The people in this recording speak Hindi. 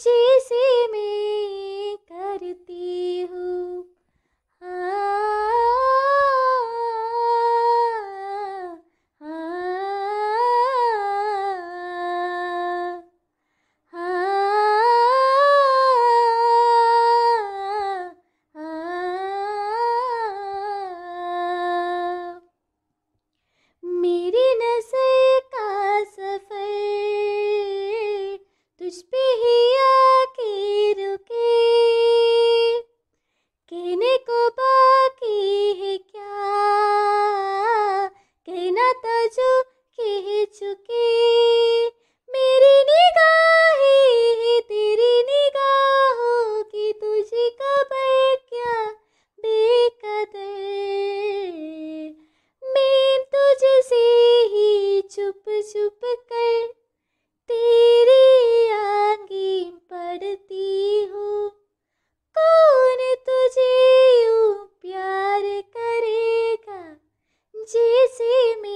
जैसे मैं करती हूँ हाँ, हाँ, हाँ, मेरी नजर का सफर तुझ छुप कर तेरी आगे पढ़ती हूँ कौन तुझे यू प्यार करेगा जैसे मैं